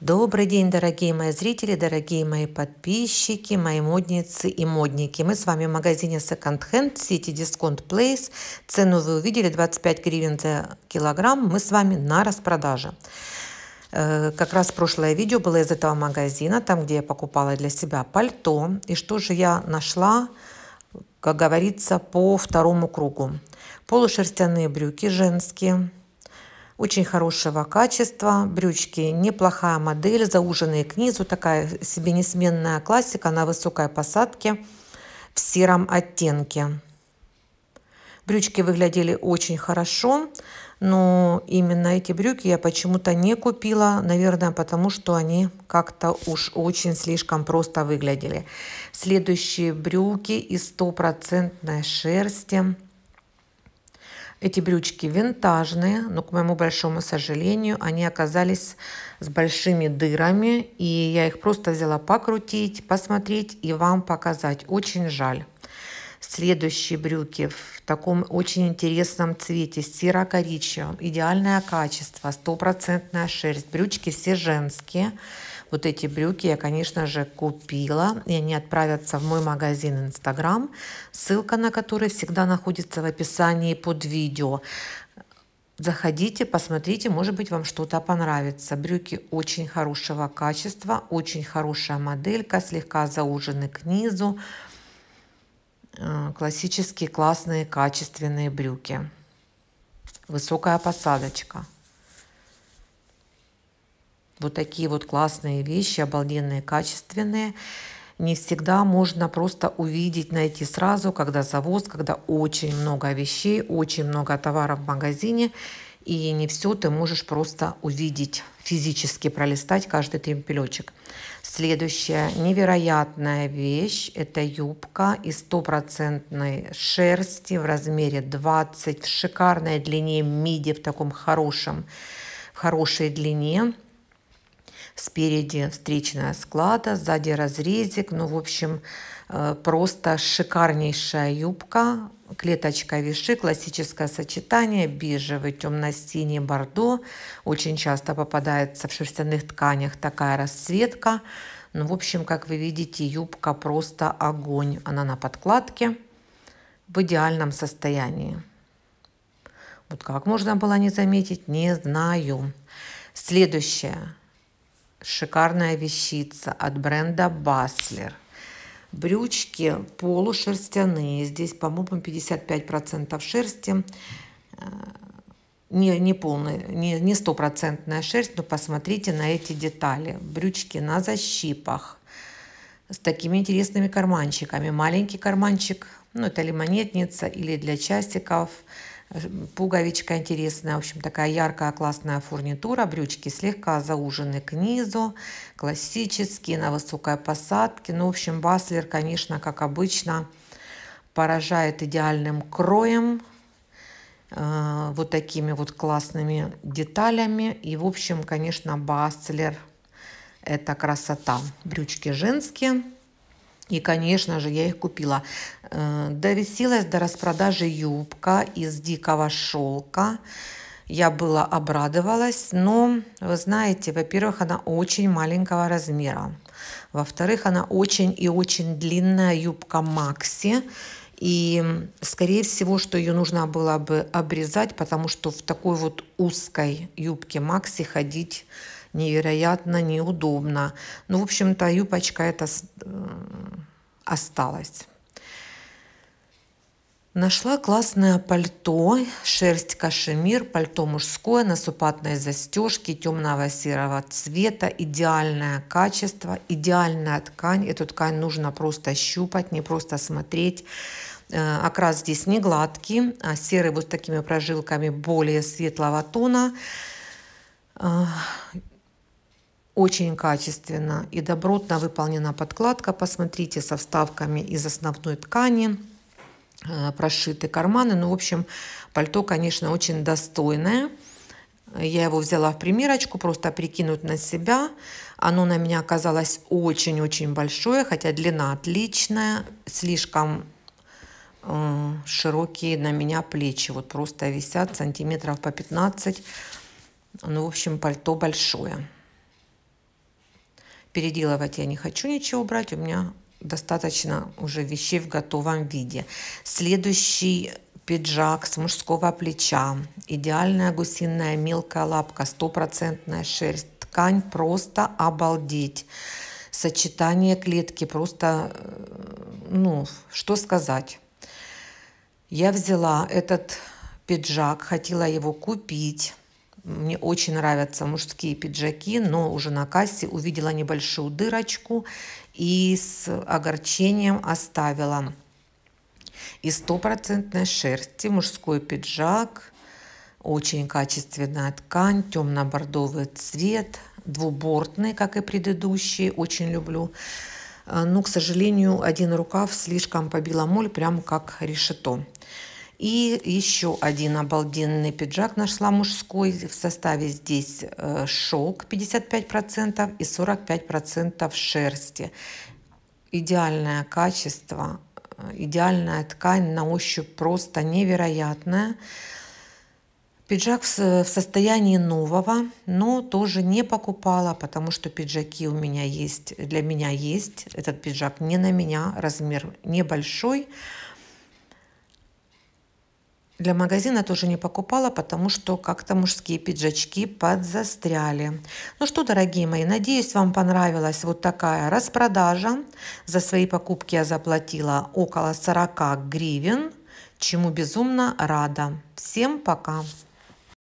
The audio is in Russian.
Добрый день, дорогие мои зрители, дорогие мои подписчики, мои модницы и модники. Мы с вами в магазине Second Hand, сети Discount Place. Цену вы увидели, 25 гривен за килограмм. Мы с вами на распродаже. Э, как раз прошлое видео было из этого магазина, там, где я покупала для себя пальто. И что же я нашла? как говорится, по второму кругу. Полушерстяные брюки женские, очень хорошего качества, брючки неплохая модель, зауженные к низу, такая себе несменная классика на высокой посадке в сером оттенке. Брючки выглядели очень хорошо, но именно эти брюки я почему-то не купила, наверное, потому что они как-то уж очень слишком просто выглядели. Следующие брюки из стопроцентной шерсти. Эти брючки винтажные, но, к моему большому сожалению, они оказались с большими дырами, и я их просто взяла покрутить, посмотреть и вам показать. Очень жаль. Следующие брюки в таком очень интересном цвете, серо-коричневом. Идеальное качество, стопроцентная шерсть. Брючки все женские. Вот эти брюки я, конечно же, купила. И они отправятся в мой магазин Инстаграм, ссылка на который всегда находится в описании под видео. Заходите, посмотрите, может быть, вам что-то понравится. Брюки очень хорошего качества, очень хорошая моделька, слегка заужены к низу. Э, классические классные качественные брюки. Высокая посадочка. Вот такие вот классные вещи, обалденные, качественные. Не всегда можно просто увидеть, найти сразу, когда завоз, когда очень много вещей, очень много товаров в магазине – и не все ты можешь просто увидеть, физически пролистать каждый темпелечек. Следующая невероятная вещь – это юбка из стопроцентной шерсти в размере 20, в шикарной длине миди, в таком хорошем, в хорошей длине. Спереди встречная склада, сзади разрезик. Ну, в общем, э, просто шикарнейшая юбка, Клеточка виши – классическое сочетание бежевый, темно-синий, бордо. Очень часто попадается в шерстяных тканях такая расцветка. Ну, в общем, как вы видите, юбка просто огонь. Она на подкладке в идеальном состоянии. Вот как можно было не заметить, не знаю. Следующая шикарная вещица от бренда Баслер – Брючки полушерстяные. Здесь, по-моему, 55% шерсти. Э, не, не полная, не, не стопроцентная шерсть, но посмотрите на эти детали. Брючки на защипах с такими интересными карманчиками. Маленький карманчик, ну это лимонетница или для часиков – Пуговичка интересная, в общем, такая яркая классная фурнитура. Брючки слегка заужены к низу, классические, на высокой посадке. Ну, в общем, Баслер, конечно, как обычно, поражает идеальным кроем, э, вот такими вот классными деталями. И, в общем, конечно, Баслер – это красота. Брючки женские. И, конечно же, я их купила. Э, довесилась до распродажи юбка из дикого шелка. Я была обрадовалась, но, вы знаете, во-первых, она очень маленького размера. Во-вторых, она очень и очень длинная юбка Макси. И, скорее всего, что ее нужно было бы обрезать, потому что в такой вот узкой юбке Макси ходить невероятно неудобно. Ну, в общем-то, юбочка эта э, осталась. Нашла классное пальто, шерсть кашемир, пальто мужское, на супатной застежке, темного серого цвета, идеальное качество, идеальная ткань. Эту ткань нужно просто щупать, не просто смотреть. Э, окрас здесь не гладкий, а серый вот с такими прожилками более светлого тона. Э, очень качественно и добротно выполнена подкладка, посмотрите, со вставками из основной ткани. Э, прошиты карманы. Ну, в общем, пальто, конечно, очень достойное. Я его взяла в примерочку, просто прикинуть на себя. Оно на меня оказалось очень-очень большое, хотя длина отличная, слишком э, широкие на меня плечи. Вот просто висят сантиметров по 15. Ну, в общем, пальто большое. Переделывать я не хочу ничего брать, у меня достаточно уже вещей в готовом виде. Следующий пиджак с мужского плеча, идеальная гусиная мелкая лапка, стопроцентная шерсть, ткань просто обалдеть. Сочетание клетки просто, э, ну, что сказать. Я взяла этот пиджак, хотела его купить. Мне очень нравятся мужские пиджаки, но уже на кассе увидела небольшую дырочку и с огорчением оставила. Из стопроцентной шерсти мужской пиджак, очень качественная ткань, темно-бордовый цвет, двубортный, как и предыдущий, очень люблю. Э, но, к сожалению, один рукав слишком побила моль, прям как решето. И еще один обалденный пиджак нашла мужской. В составе здесь э, шелк 55% и 45% шерсти. Идеальное качество, э, идеальная ткань, на ощупь просто невероятная. Пиджак в состоянии нового, но тоже не покупала, потому что пиджаки у меня есть, для меня есть. Этот пиджак не на меня, размер небольшой. Для магазина тоже не покупала, потому что как-то мужские пиджачки подзастряли. Ну что, дорогие мои, надеюсь, вам понравилась вот такая распродажа. За свои покупки я заплатила около 40 гривен, чему безумно рада. Всем пока!